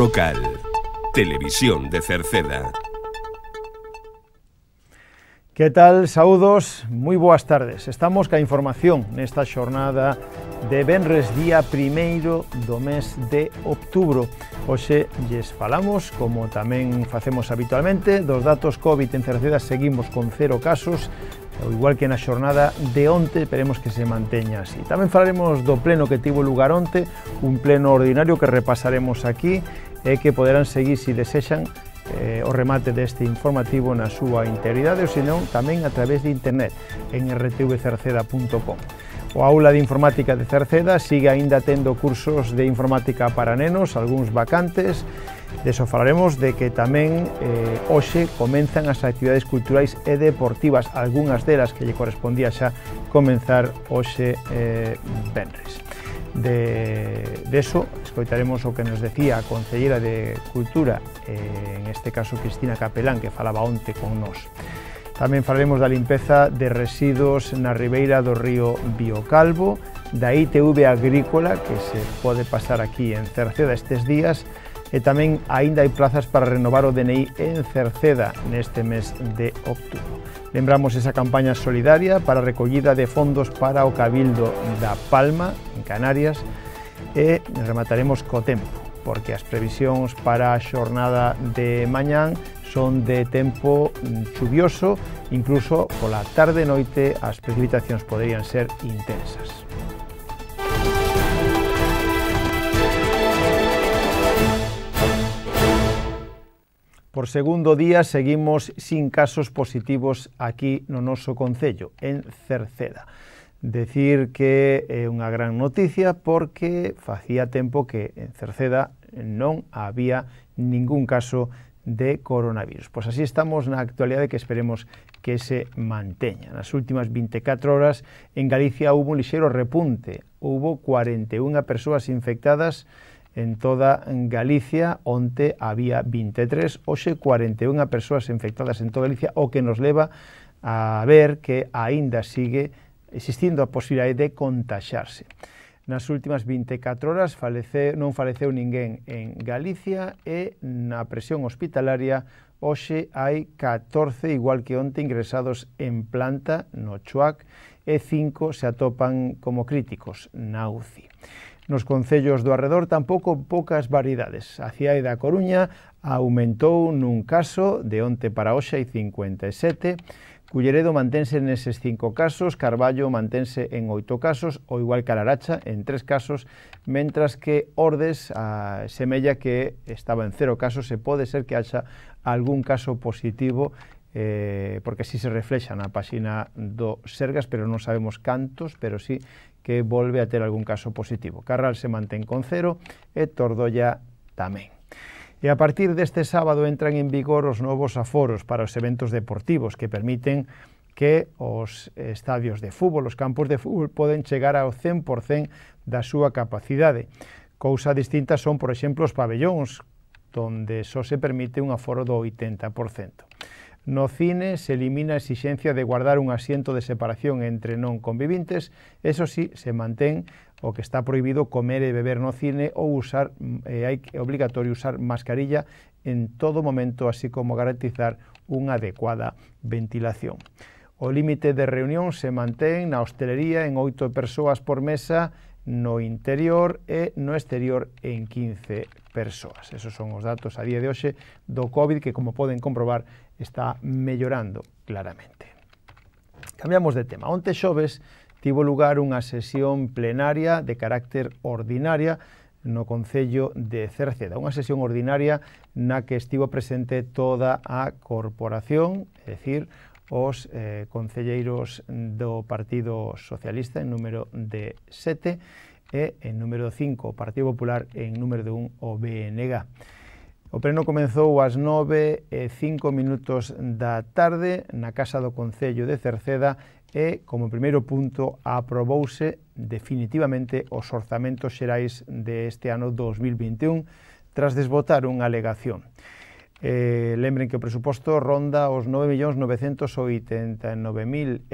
local. Televisión de Cerceda. Que tal? Saúdos, moi boas tardes. Estamos ca información nesta xornada de Benres día primeiro do mes de outubro. Hoxe lles falamos, como tamén facemos habitualmente, dos datos COVID en Cerceda seguimos con cero casos, ao igual que na xornada de onte, esperemos que se manteña así. Tamén falaremos do pleno que tivo lugar onte, un pleno ordinario que repasaremos aquí, e que poderán seguir se desexan eh, o remate deste informativo na súa integridade ou senón tamén a través de internet en rtvcerceda.com. O aula de informática de Cerceda sigue aínda tendo cursos de informática para nenos, algúns vacantes, Deso falaremos de que tamén eh, hoxe comenzan as actividades culturais e deportivas, algunhas delas que lle correspondía xa comenzar hoxe eh, Benres de, de eso escoitaremos o que nos decía a Concellera de Cultura, eh, en este caso Cristina Capelán, que falaba onte con nos. Tamén falaremos da limpeza de residuos na ribeira do río Biocalvo, da ITV Agrícola, que se pode pasar aquí en Cerceda estes días, e tamén aínda hai plazas para renovar o DNI en Cerceda neste mes de outubro. Lembramos esa campaña solidaria para recollida de fondos para o Cabildo da Palma, en Canarias, e remataremos co tempo, porque as previsións para a xornada de mañán son de tempo chuvioso, incluso pola tarde noite as precipitacións poderían ser intensas. Por segundo día seguimos sin casos positivos aquí no noso Concello, en Cerceda. Decir que é unha gran noticia porque facía tempo que en Cerceda non había ningún caso de coronavirus. Pois así estamos na actualidade que esperemos que se manteña. Nas últimas 24 horas en Galicia houve un lixeiro repunte. Houbo 41 persoas infectadas, en toda Galicia, onte había 23, hoxe 41 persoas infectadas en toda Galicia, o que nos leva a ver que aínda sigue existindo a posibilidade de contaxarse. Nas últimas 24 horas falece, non faleceu ninguén en Galicia e na presión hospitalaria hoxe hai 14, igual que onte, ingresados en planta no Chuac e 5 se atopan como críticos na UCI nos concellos do arredor tampouco poucas variedades. A cidade da Coruña aumentou nun caso de onte para hoxe e 57, Culleredo mantense neses cinco casos, Carballo mantense en oito casos, ou igual que Alaracha, en tres casos, mentras que Ordes a, semella que estaba en cero casos, se pode ser que haxa algún caso positivo eh, porque si sí se reflexa na páxina do Sergas, pero non sabemos cantos, pero si sí que volve a ter algún caso positivo. Carral se mantén con cero e Tordolla tamén. E a partir deste sábado entran en vigor os novos aforos para os eventos deportivos que permiten que os estadios de fútbol, os campos de fútbol, poden chegar ao 100% da súa capacidade. Cousa distinta son, por exemplo, os pabellóns, donde só se permite un aforo do 80%. No cine se elimina a exixencia de guardar un asiento de separación entre non convivintes, eso sí, se mantén o que está prohibido comer e beber no cine ou usar, eh, hai obligatorio usar mascarilla en todo momento, así como garantizar unha adecuada ventilación. O límite de reunión se mantén na hostelería en oito persoas por mesa no interior e no exterior en 15 persoas. Esos son os datos a día de hoxe do COVID que, como poden comprobar, está mellorando claramente. Cambiamos de tema. Onte xoves tivo lugar unha sesión plenaria de carácter ordinaria no Concello de Cerceda. Unha sesión ordinaria na que estivo presente toda a corporación, é dicir, os eh, concelleiros do Partido Socialista en número de 7 e en número 5 o Partido Popular en número de 1 o BNG. O pleno comenzou ás 9 e 5 minutos da tarde na Casa do Concello de Cerceda e, como primeiro punto, aprobouse definitivamente os orzamentos xerais deste ano 2021 tras desbotar unha alegación. Eh, lembren que o presuposto ronda os 9.989.000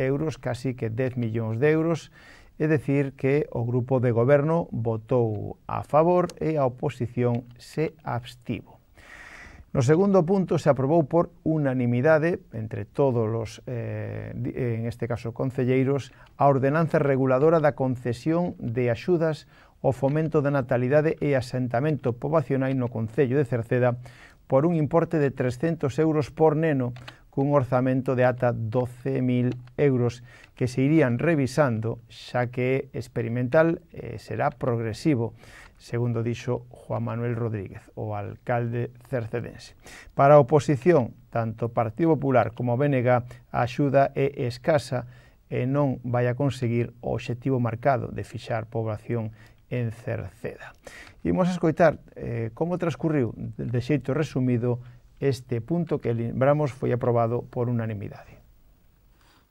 euros, casi que 10 millóns de euros, é dicir que o grupo de goberno votou a favor e a oposición se abstivo. No segundo punto se aprobou por unanimidade entre todos os, eh, eh, en este caso, concelleiros, a ordenanza reguladora da concesión de axudas ao fomento da natalidade e asentamento poboacional no Concello de Cerceda por un importe de 300 euros por neno cun orzamento de ata 12.000 euros que se irían revisando xa que é experimental e eh, será progresivo segundo dixo Juan Manuel Rodríguez, o alcalde cercedense. Para a oposición, tanto Partido Popular como BNG, a axuda é escasa e non vai a conseguir o obxectivo marcado de fixar poboación en Cerceda. Imos a escoitar eh, como transcurriu, de xeito resumido, este punto que lembramos foi aprobado por unanimidade.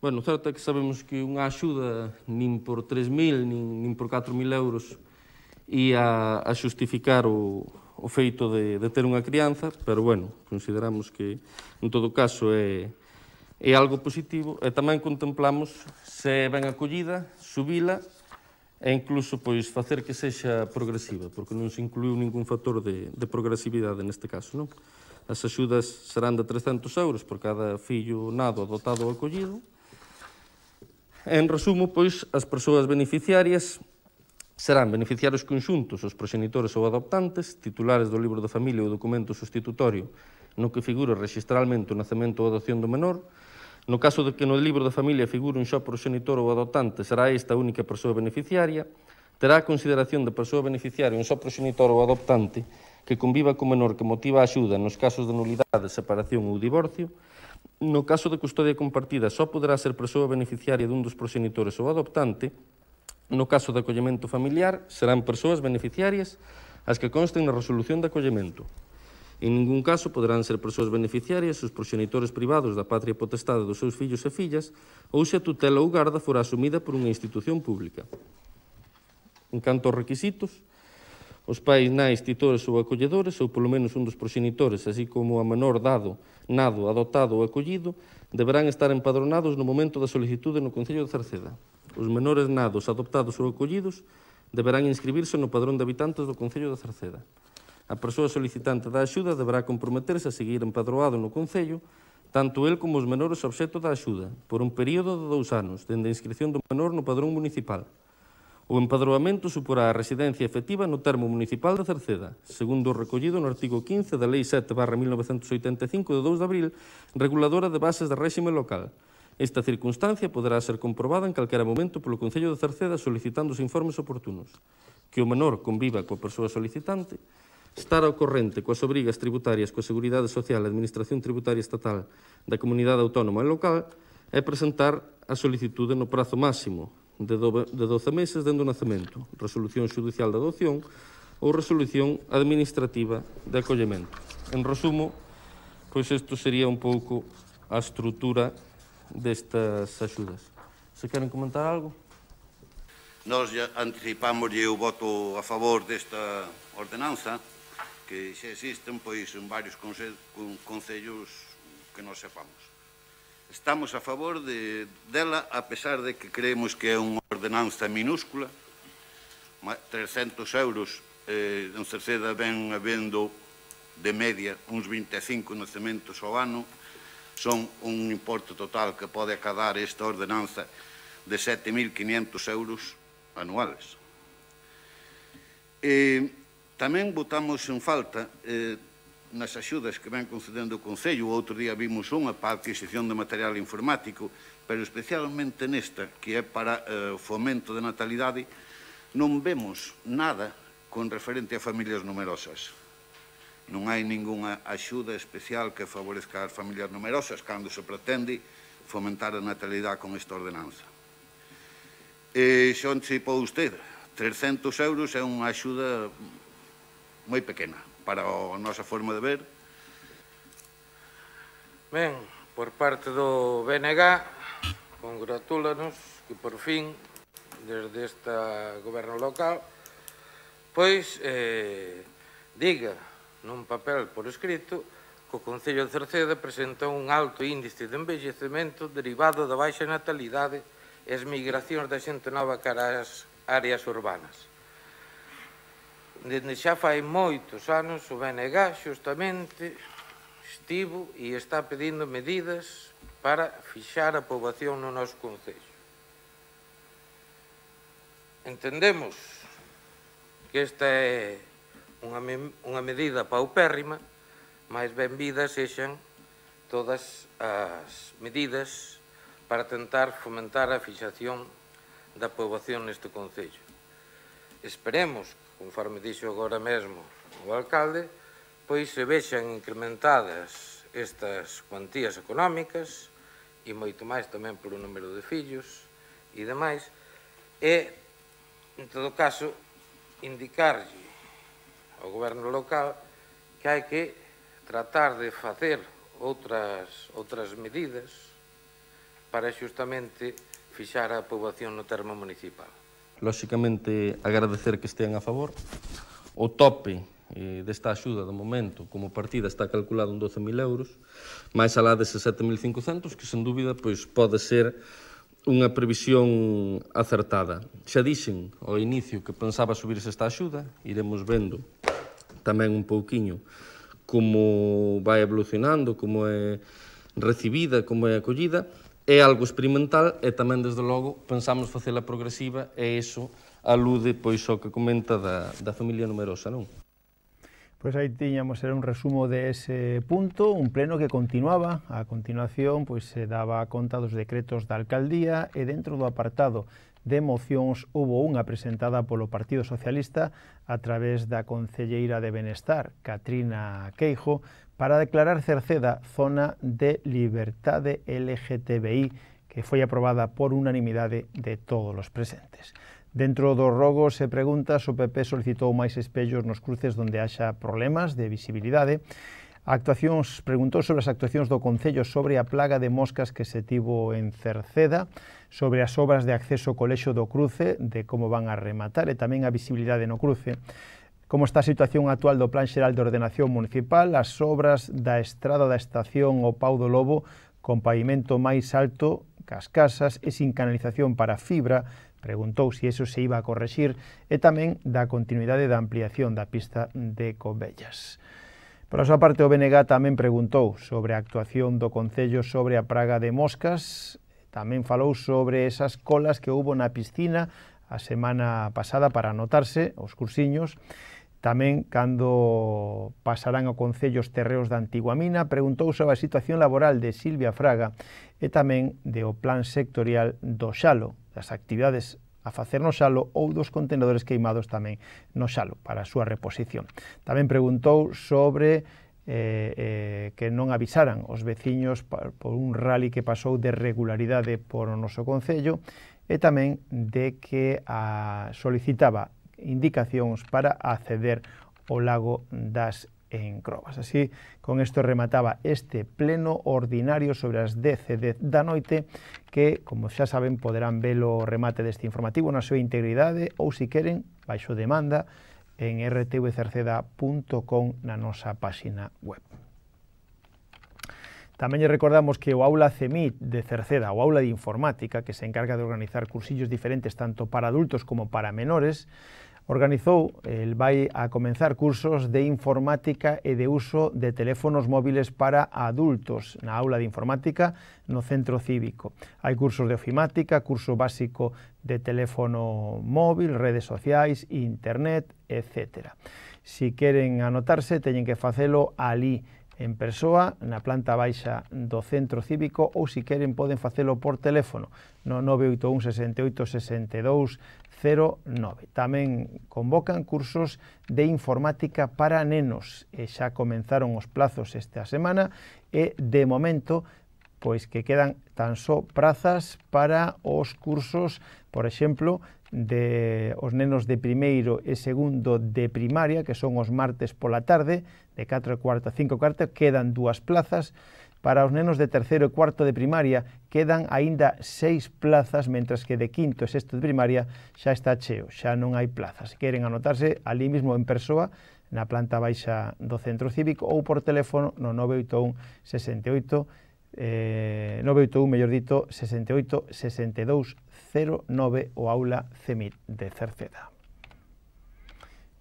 Bueno, certo é que sabemos que unha axuda nin por 3.000 nin, nin por 4.000 euros ia a xustificar o, o feito de, de ter unha crianza, pero bueno, consideramos que en todo caso é, é algo positivo e tamén contemplamos se é ben acollida, subila e incluso pois facer que sexa progresiva, porque non se incluiu ningún factor de, de progresividade neste caso, non? As axudas serán de 300 euros por cada fillo nado adotado ou acollido. En resumo, pois, as persoas beneficiarias serán beneficiarios conxuntos os proxenitores ou adoptantes, titulares do libro da familia ou documento sustitutorio no que figura registralmente o nacemento ou adopción do menor, No caso de que no libro da familia figure un xa proxenitor ou adoptante, será esta a única persoa beneficiaria, terá a consideración de persoa beneficiaria un xa proxenitor ou adoptante que conviva co menor que motiva a axuda nos casos de nulidade, separación ou divorcio, no caso de custodia compartida só poderá ser persoa beneficiaria dun dos proxenitores ou adoptante, no caso de acollemento familiar serán persoas beneficiarias as que consten na resolución de acollemento. En ningún caso poderán ser persoas beneficiarias os proxenitores privados da patria potestade dos seus fillos e fillas ou se a tutela ou garda fora asumida por unha institución pública. En canto aos requisitos, Os pais, nais, titores ou acolledores, ou polo menos un dos proxenitores, así como a menor dado, nado, adotado ou acollido, deberán estar empadronados no momento da solicitude no Concello de Cerceda. Os menores nados, adoptados ou acollidos deberán inscribirse no padrón de habitantes do Concello de Cerceda. A persoa solicitante da axuda deberá comprometerse a seguir empadroado no Concello, tanto el como os menores obxeto da axuda, por un período de dous anos, dende a inscripción do menor no padrón municipal. O empadroamento suporá a residencia efectiva no termo municipal de Cerceda, segundo o recollido no artigo 15 da Lei 7 barra 1985 de 2 de abril, reguladora de bases de réxime local. Esta circunstancia poderá ser comprobada en calquera momento polo Concello de Cerceda solicitando os informes oportunos. Que o menor conviva coa persoa solicitante, estar ao corrente coas obrigas tributarias coa Seguridade Social e Administración Tributaria Estatal da Comunidade Autónoma e Local e presentar a solicitude no prazo máximo de, do, de 12 meses dentro do nacemento, resolución judicial de adopción ou resolución administrativa de acollemento. En resumo, pois isto sería un pouco a estrutura destas axudas. Se queren comentar algo? Nós anticipamos o voto a favor desta ordenanza, que xa existen pois en varios concellos que non sepamos. Estamos a favor de, dela, a pesar de que creemos que é unha ordenanza minúscula, 300 euros, eh, en Cerceda ven habendo de media uns 25 nacementos ao ano, son un importe total que pode acadar esta ordenanza de 7.500 euros anuales. E, eh, tamén votamos en falta eh, nas axudas que ven concedendo o Concello. O outro día vimos unha para a adquisición de material informático, pero especialmente nesta, que é para eh, o fomento da natalidade, non vemos nada con referente a familias numerosas. Non hai ningunha axuda especial que favorezca as familias numerosas cando se pretende fomentar a natalidade con esta ordenanza. E xa anticipou usted, 300 euros é unha axuda moi pequena para o nosa forma de ver. Ben, por parte do BNG, congratúlanos que por fin, desde este goberno local, pois eh, diga nun papel por escrito que o Concello de Cerceda presentou un alto índice de envellecemento derivado da baixa natalidade e as migracións da xente nova cara ás áreas urbanas dende xa fai moitos anos o BNG xustamente estivo e está pedindo medidas para fixar a poboación no noso Concello. Entendemos que esta é unha, unha medida paupérrima, máis vidas sexan todas as medidas para tentar fomentar a fixación da poboación neste Concello. Esperemos conforme dixo agora mesmo o alcalde, pois se vexan incrementadas estas cuantías económicas e moito máis tamén polo número de fillos e demais, e, en todo caso, indicarlle ao goberno local que hai que tratar de facer outras, outras medidas para xustamente fixar a poboación no termo municipal. Lóxicamente, agradecer que estean a favor. O tope eh, desta axuda do momento como partida está calculado en 12.000 euros, máis alá de 7.500, que sen dúbida pois, pode ser unha previsión acertada. Xa dixen ao inicio que pensaba subirse esta axuda, iremos vendo tamén un pouquiño como vai evolucionando, como é recibida, como é acollida, é algo experimental e tamén, desde logo, pensamos facela progresiva e iso alude pois ao que comenta da, da familia numerosa, non? Pois aí tiñamos era un resumo de ese punto, un pleno que continuaba, a continuación pois se daba conta dos decretos da alcaldía e dentro do apartado de mocións houve unha presentada polo Partido Socialista a través da Concelleira de Benestar, Catrina Queijo, para declarar Cerceda zona de libertade LGTBI, que foi aprobada por unanimidade de todos os presentes. Dentro do rogo se pregunta se o PP solicitou máis espellos nos cruces onde haxa problemas de visibilidade. Actuacións, preguntou sobre as actuacións do Concello sobre a plaga de moscas que se tivo en Cerceda, sobre as obras de acceso ao colexo do cruce, de como van a rematar e tamén a visibilidade no cruce como está a situación actual do Plan Xeral de Ordenación Municipal, as obras da estrada da estación o Pau do Lobo con pavimento máis alto cas casas e sin canalización para fibra, preguntou se iso eso se iba a corregir e tamén da continuidade da ampliación da pista de Covellas. Por a súa parte, o BNG tamén preguntou sobre a actuación do Concello sobre a praga de moscas, tamén falou sobre esas colas que houbo na piscina a semana pasada para anotarse os cursiños, Tamén, cando pasarán ao Concello os terreos da antigua mina, preguntou sobre a situación laboral de Silvia Fraga e tamén de o plan sectorial do Xalo, das actividades a facer no xalo ou dos contenedores queimados tamén no xalo para a súa reposición. Tamén preguntou sobre eh, eh, que non avisaran os veciños por un rally que pasou de regularidade por o noso Concello e tamén de que a, solicitaba indicacións para acceder ao lago das Encrobas. Así, con isto remataba este pleno ordinario sobre as 10 da noite que, como xa saben, poderán velo o remate deste informativo na súa integridade ou, se si queren, baixo demanda en rtvcerceda.com na nosa páxina web. Tamén lle recordamos que o aula CEMIT de Cerceda, o aula de informática, que se encarga de organizar cursillos diferentes tanto para adultos como para menores, organizou, el vai a comenzar cursos de informática e de uso de teléfonos móviles para adultos na aula de informática no centro cívico. Hai cursos de ofimática, curso básico de teléfono móvil, redes sociais, internet, etc. Si queren anotarse, teñen que facelo ali, en persoa na planta baixa do centro cívico ou se queren poden facelo por teléfono no 981 68 62 09. Tamén convocan cursos de informática para nenos e xa comenzaron os plazos esta semana e de momento pois que quedan tan só prazas para os cursos por exemplo, de os nenos de primeiro e segundo de primaria, que son os martes pola tarde, de 4 e cuarta a 5 e cuarta, quedan dúas plazas, Para os nenos de terceiro e cuarto de primaria quedan aínda seis plazas, mentras que de quinto e sexto de primaria xa está cheo, xa non hai plazas. Se queren anotarse ali mesmo en persoa, na planta baixa do centro cívico ou por teléfono no 981 68 eh, 981, mellor dito, 68 62 09 o aula CEMIT de Cerceda.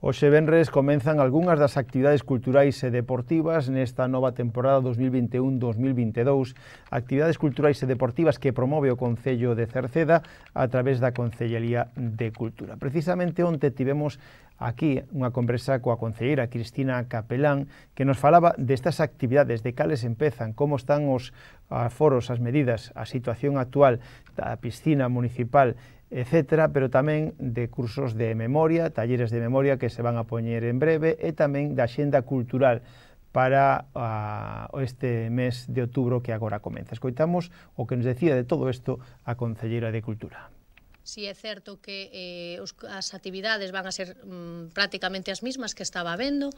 Oxe Benres comenzan algunhas das actividades culturais e deportivas nesta nova temporada 2021-2022, actividades culturais e deportivas que promove o Concello de Cerceda a través da Concellería de Cultura. Precisamente onte tivemos aquí unha conversa coa concelleira Cristina Capelán que nos falaba destas actividades, de cales empezan, como están os foros, as medidas, a situación actual da piscina municipal etcétera, pero tamén de cursos de memoria, talleres de memoria que se van a poñer en breve, e tamén da xenda cultural para a, este mes de outubro que agora comeza. Escoitamos o que nos decía de todo isto a Concelleira de Cultura. Si sí, é certo que eh, os, as actividades van a ser mm, prácticamente as mismas que estaba vendo,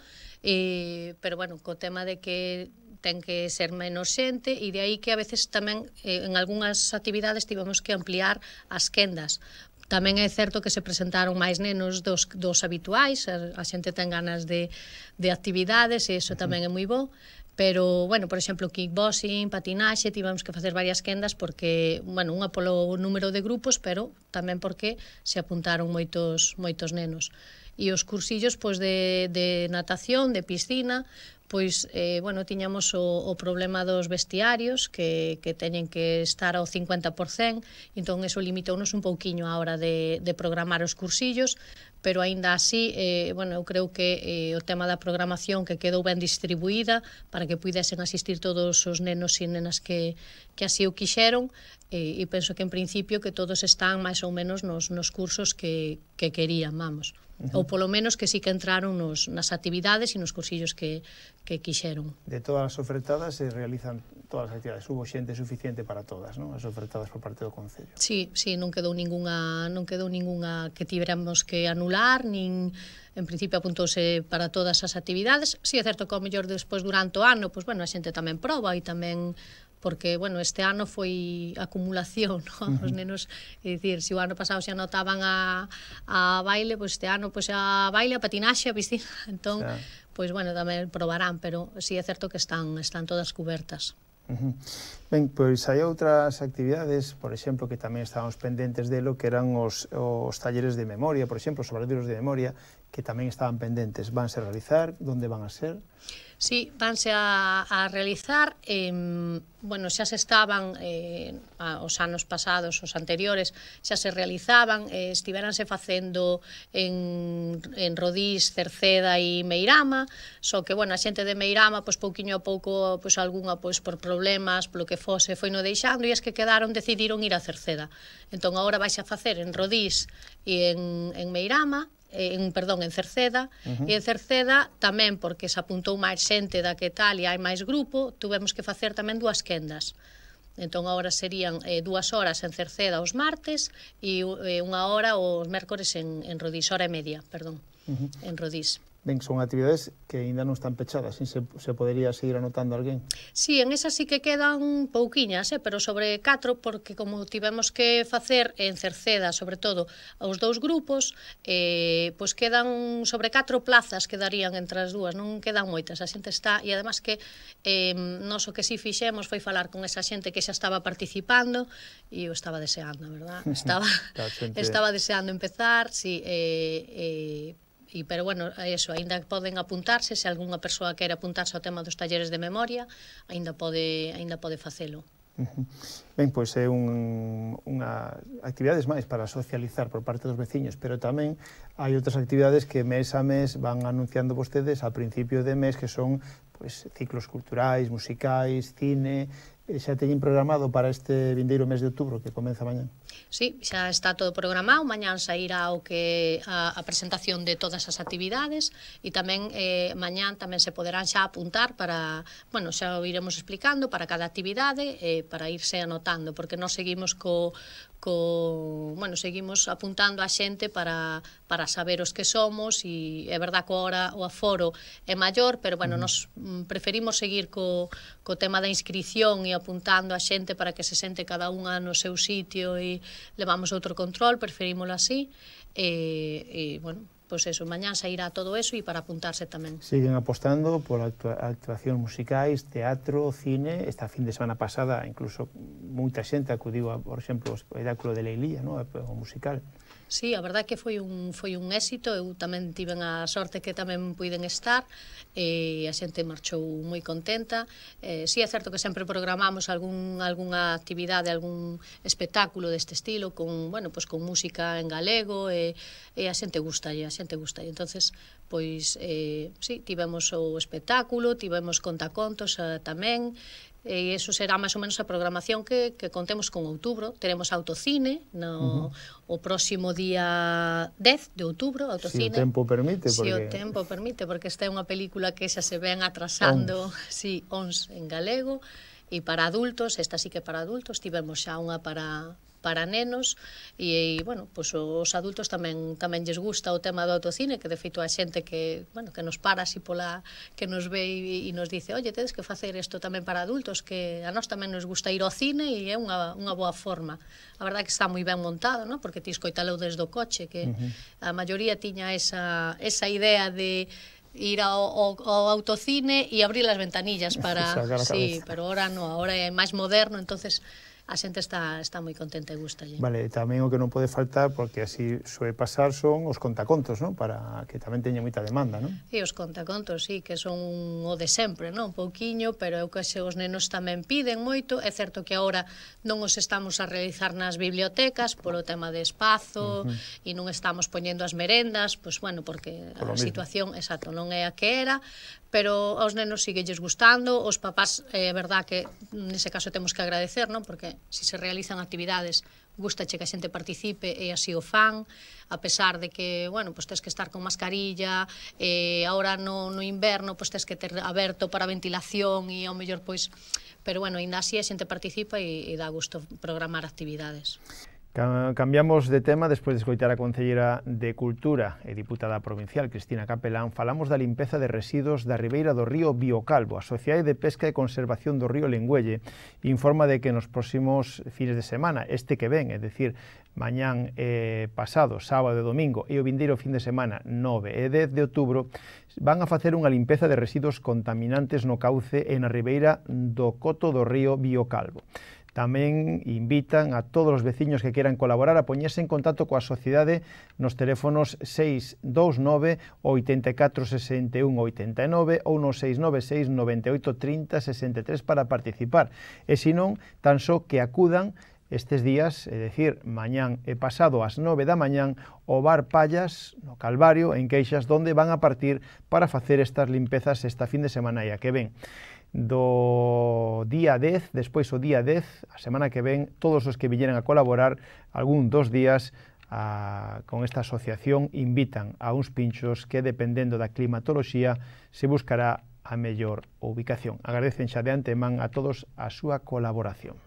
eh, pero bueno, co tema de que ten que ser menos xente e de aí que a veces tamén eh, en algunhas actividades tivemos que ampliar as quendas Tamén é certo que se presentaron máis nenos dos, dos habituais, a, a xente ten ganas de, de actividades e iso tamén é moi bo, pero, bueno, por exemplo, kickboxing, patinaxe, tivemos que facer varias quendas porque, bueno, unha polo número de grupos, pero tamén porque se apuntaron moitos moitos nenos. E os cursillos pois de de natación, de piscina, pois, eh, bueno, tiñamos o, o problema dos vestiarios que, que teñen que estar ao 50%, entón eso limitounos un pouquiño a hora de, de programar os cursillos, pero aínda así, eh, bueno, eu creo que eh, o tema da programación que quedou ben distribuída para que pudesen asistir todos os nenos e nenas que, que así o quixeron, eh, e penso que en principio que todos están máis ou menos nos, nos cursos que, que querían, vamos. -huh. Ou polo menos que sí que entraron nos, nas actividades e nos cursillos que, que quixeron. De todas as ofertadas se realizan todas as actividades. Hubo xente suficiente para todas, non? As ofertadas por parte do Concello. Sí, sí, non quedou ningunha, non quedou ningunha que tiveramos que anular, nin en principio apuntouse para todas as actividades. Si sí, é certo que ao mellor despois durante o ano, pois pues, bueno, a xente tamén proba e tamén porque, bueno, este ano foi acumulación, ¿no? os nenos, é dicir, se o ano pasado se anotaban a, a baile, pois pues este ano pois pues a baile, a patinaxe, a piscina, entón, pois, pues, bueno, tamén probarán, pero sí é certo que están, están todas cubertas. Ben, pois hai outras actividades, por exemplo, que tamén estábamos pendentes delo, que eran os, os talleres de memoria, por exemplo, os obradoiros de memoria, que tamén estaban pendentes, vanse a realizar, onde van a ser? Sí, vanse a, a realizar, eh, bueno, xa se estaban eh, a, os anos pasados, os anteriores, xa se realizaban, eh, estiveranse facendo en, en Rodís, Cerceda e Meirama, só que, bueno, a xente de Meirama, pois pouquiño a pouco, pois algunha, pois por problemas, polo que fose, foi no deixando, e as que quedaron decidiron ir a Cerceda. Entón, agora vais a facer en Rodís e en, en Meirama, en, perdón, en Cerceda, uh -huh. e en Cerceda tamén porque se apuntou máis xente da que tal e hai máis grupo, tuvemos que facer tamén dúas quendas. Entón, agora serían eh, dúas horas en Cerceda os martes e eh, unha hora os mércores en, en Rodís, hora e media, perdón, uh -huh. en Rodís. Ben, son actividades que aínda non están pechadas, sin se, se podería seguir anotando alguén. Sí, en esas sí que quedan pouquiñas, eh, pero sobre 4, porque como tivemos que facer en Cerceda, sobre todo, os dous grupos, eh, pois quedan sobre 4 plazas que darían entre as dúas, non quedan moitas, a xente está, e ademais que eh, nos o que si sí fixemos foi falar con esa xente que xa estaba participando e o estaba deseando, verdad? Estaba, estaba deseando empezar, sí, eh, eh, E, pero bueno, eso, aínda poden apuntarse, se algunha persoa quere apuntarse ao tema dos talleres de memoria, aínda pode, aínda pode facelo. Ben, pois é un, unha actividades máis para socializar por parte dos veciños, pero tamén hai outras actividades que mes a mes van anunciando vostedes a principio de mes que son pois, ciclos culturais, musicais, cine, xa teñen programado para este vindeiro mes de outubro que comeza mañan. Sí, xa está todo programado, mañán sairá o que a, a presentación de todas as actividades e tamén eh, mañán tamén se poderán xa apuntar para, bueno, xa o iremos explicando para cada actividade, eh, para irse anotando, porque nós seguimos co, co, bueno, seguimos apuntando a xente para, para saber os que somos e é verdad que agora o aforo é maior, pero bueno, nos mm, preferimos seguir co, co tema da inscripción e apuntando a xente para que se sente cada unha no seu sitio e, levamos outro control, preferímolo así, e, e bueno, pois eso, mañán sairá todo eso e para apuntarse tamén. Siguen apostando por actuacións musicais, teatro, cine, esta fin de semana pasada incluso moita xente acudiu, a, por exemplo, o espectáculo de Leilía, no? o musical. Sí, a verdade que foi un foi un éxito, eu tamén tiven a sorte que tamén puiden estar e a xente marchou moi contenta. Eh, sí, é certo que sempre programamos algún algunha actividade, algún espectáculo deste estilo con, bueno, pois con música en galego e, e a xente gusta, e a xente gusta. E entonces, pois eh, sí, tivemos o espectáculo, tivemos contacontos eh, tamén e iso será máis ou menos a programación que, que contemos con outubro. Teremos autocine no, uh -huh. o próximo día 10 de outubro, autocine. Si o tempo permite. Porque... Si o tempo permite, porque esta é unha película que xa se ven atrasando, ons. si, ons en galego, e para adultos, esta sí que para adultos, tivemos xa unha para para nenos e, e bueno, pois os adultos tamén tamén lles gusta o tema do autocine, que de feito a xente que, bueno, que nos para así pola que nos ve e, e nos dice, "Oye, tedes que facer isto tamén para adultos, que a nós tamén nos gusta ir ao cine e é unha unha boa forma." A verdade é que está moi ben montado, non? Porque ti escoitalo desde o coche, que uh -huh. a maioría tiña esa esa idea de ir ao, ao, ao autocine e abrir as ventanillas para sí, pero ahora no, ahora é máis moderno, entonces a xente está, está moi contenta e gusta. Lle. Vale, tamén o que non pode faltar, porque así soe pasar, son os contacontos, non? Para que tamén teña moita demanda, non? E os contacontos, sí, que son o de sempre, non? Un pouquiño, pero eu que se os nenos tamén piden moito. É certo que agora non os estamos a realizar nas bibliotecas polo tema de espazo uh -huh. e non estamos poñendo as merendas, pois bueno, porque Por a situación, exacto, non é a que era, pero aos nenos sigue gustando, os papás, é eh, verdad que mm, nese caso temos que agradecer, non? Porque se se realizan actividades, che que a xente participe e así o fan, a pesar de que, bueno, pois pues, tens que estar con mascarilla, eh, ahora no, no inverno, pois pues, tens que ter aberto para ventilación e ao mellor, pois, pero bueno, ainda así a xente participa e, e dá gusto programar actividades. Cambiamos de tema despois de escoitar a Concellera de Cultura e Diputada Provincial Cristina Capelán. Falamos da limpeza de residuos da Ribeira do Río Biocalvo. A Sociedade de Pesca e Conservación do Río Lengüelle informa de que nos próximos fines de semana, este que ven, é dicir, mañán eh, pasado, sábado e domingo, e o vindeiro fin de semana 9 e 10 de outubro, van a facer unha limpeza de residuos contaminantes no cauce e na Ribeira do Coto do Río Biocalvo. Tamén invitan a todos os veciños que queiran colaborar a poñerse en contacto coa sociedade nos teléfonos 629 8461 89 ou no 696 9830 63 para participar. E senón, tan só que acudan estes días, é dicir, mañán e pasado ás 9 da mañán, o bar Pallas, no Calvario, en Queixas, donde van a partir para facer estas limpezas esta fin de semana e a que ven do día 10, despois o día 10, a semana que ven, todos os que viñeran a colaborar algún dos días a, con esta asociación invitan a uns pinchos que dependendo da climatoloxía se buscará a mellor ubicación. Agradecen xa de antemán a todos a súa colaboración.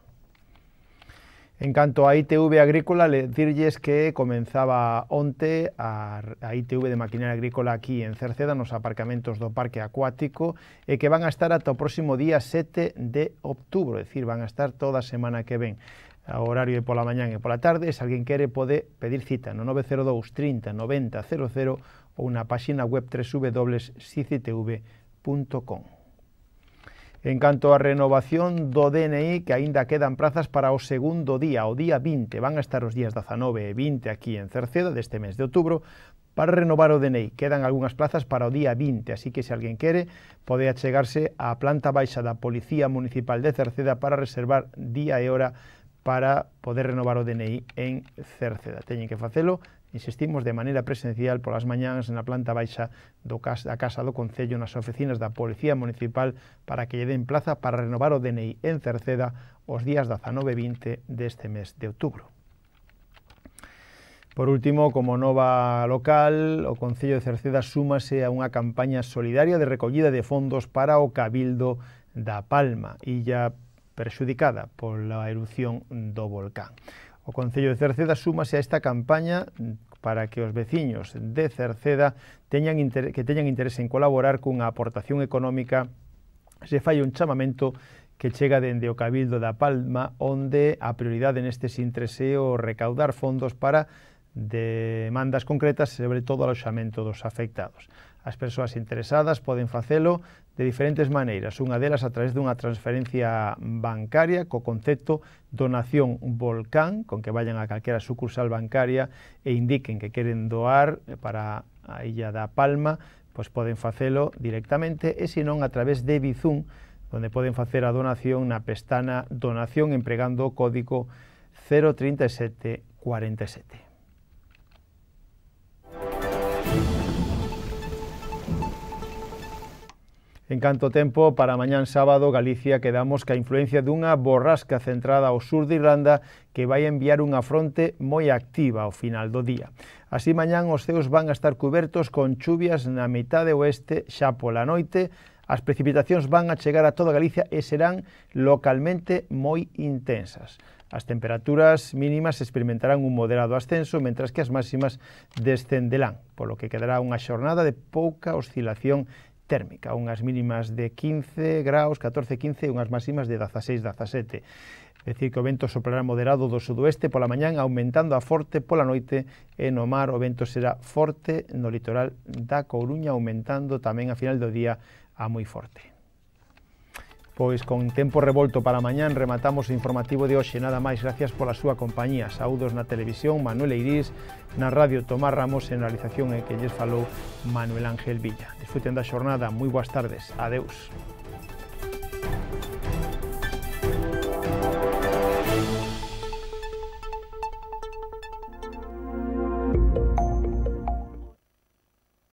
En canto a ITV agrícola, le dirlles que comenzaba onte a, a ITV de maquinaria agrícola aquí en Cerceda, nos aparcamentos do Parque Acuático, e que van a estar ata o próximo día 7 de outubro, é dicir, van a estar toda a semana que ven ao horario de pola mañan e pola tarde, se alguén quere pode pedir cita no 902 30 90 00 ou na páxina web www.sicitv.com. En canto á renovación do DNI, que aínda quedan prazas para o segundo día, o día 20, van a estar os días 19 e 20 aquí en Cerceda deste mes de outubro, para renovar o DNI. Quedan algunhas plazas para o día 20, así que se alguén quere, pode achegarse á planta baixa da Policía Municipal de Cerceda para reservar día e hora para poder renovar o DNI en Cerceda. Teñen que facelo insistimos, de maneira presencial polas mañáns na planta baixa do cas, da Casa do Concello nas oficinas da Policía Municipal para que lle den plaza para renovar o DNI en Cerceda os días 19 20 deste mes de outubro. Por último, como nova local, o Concello de Cerceda súmase a unha campaña solidaria de recollida de fondos para o Cabildo da Palma, illa perxudicada pola erupción do volcán. O Concello de Cerceda súmase a esta campaña para que os veciños de Cerceda teñan que teñan interese en colaborar cunha aportación económica se fai un chamamento que chega dende o Cabildo da Palma, onde a prioridade neste sintrese o recaudar fondos para demandas concretas, sobre todo o aloxamento dos afectados. As persoas interesadas poden facelo de diferentes maneiras, unha delas a través dunha transferencia bancaria co concepto donación volcán, con que vayan a calquera sucursal bancaria e indiquen que queren doar para a Illa da Palma, pois poden facelo directamente e senón a través de Bizum, onde poden facer a donación na pestana donación empregando o código 03747. En canto tempo, para mañán sábado, Galicia quedamos que a influencia dunha borrasca centrada ao sur de Irlanda que vai enviar unha fronte moi activa ao final do día. Así mañán os ceos van a estar cubertos con chuvias na metade oeste xa pola noite, As precipitacións van a chegar a toda Galicia e serán localmente moi intensas. As temperaturas mínimas experimentarán un moderado ascenso, mentras que as máximas descenderán, polo que quedará unha xornada de pouca oscilación térmica, unhas mínimas de 15 graus, 14, 15 e unhas máximas de 16, 17. É dicir que o vento soprará moderado do sudoeste pola mañán, aumentando a forte pola noite e no mar o vento será forte no litoral da Coruña, aumentando tamén a final do día a moi forte. Pois con tempo revolto para mañán rematamos o informativo de hoxe. Nada máis, gracias pola súa compañía. Saúdos na televisión, Manuel Eirís, na radio Tomás Ramos, en realización en que lles falou Manuel Ángel Villa. Disfruten da xornada, moi boas tardes. Adeus.